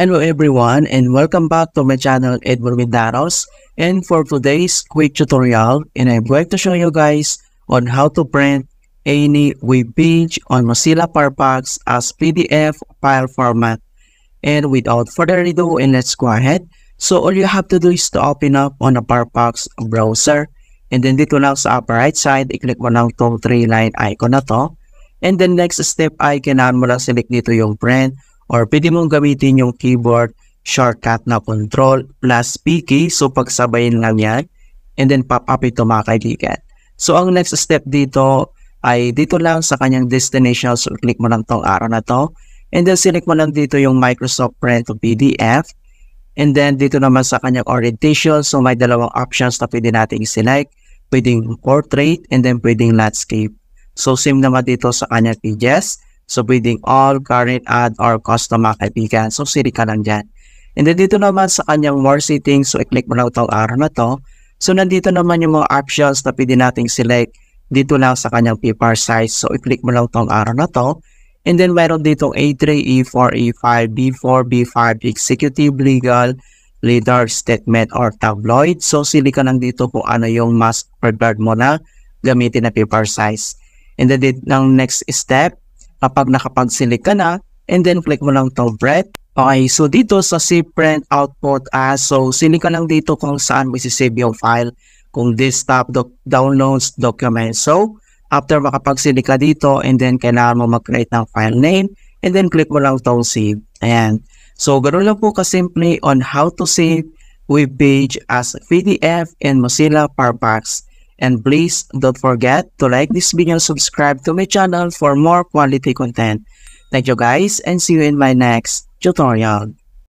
Hello everyone and welcome back to my channel Edward Mindaros and for today's quick tutorial and I'm going to show you guys on how to print any web page on Mozilla Firefox as PDF file format and without further ado and let's go ahead so all you have to do is to open up on a Firefox browser and then dito lang sa upper right side i-click mo lang tong 3 line icon na to and then next step ay kailangan mo lang select dito yung print or pwede mong gamitin yung keyboard shortcut na control plus P key. So, pagsabayin lang yan and then pop up ito mga kaibigan. So, ang next step dito ay dito lang sa kanyang destination. So, click mo lang tong araw na to. And then, select mo lang dito yung Microsoft Print to PDF. And then, dito naman sa kanyang orientation. So, may dalawang options na pwede natin select. Pwedeng portrait and then pwedeng landscape. So, same naman dito sa kanyang pages. So, pwedeng all, current, add, or custom mga kaibigan. So, siri ka lang dyan. And then, dito naman sa kanyang more settings, so, i-click mo lang itong arrow na to. So, nandito naman yung mga options na pwede nating select dito lang sa kanyang paper size. So, i-click mo lang itong arrow na to. And then, mayroon dito A3, E4, E5, B4, B5, executive, legal, leader, statement, or tabloid. So, sili ka lang dito kung ano yung mas preferred mo na gamitin na paper size. And then, ng next step kapag nakapag-select ka na, and then click mo lang itong bread. Okay, so dito sa save print output as, ah, so select lang dito kung saan mo save yung file, kung desktop, doc downloads, document. So, after makapag-select dito, and then kailangan mo mag-create ng file name, and then click mo lang itong save. Ayan. So, ganoon lang po kasimple on how to save web page as PDF in Mozilla Firefox. And please don't forget to like this video and subscribe to my channel for more quality content. Thank you guys and see you in my next tutorial.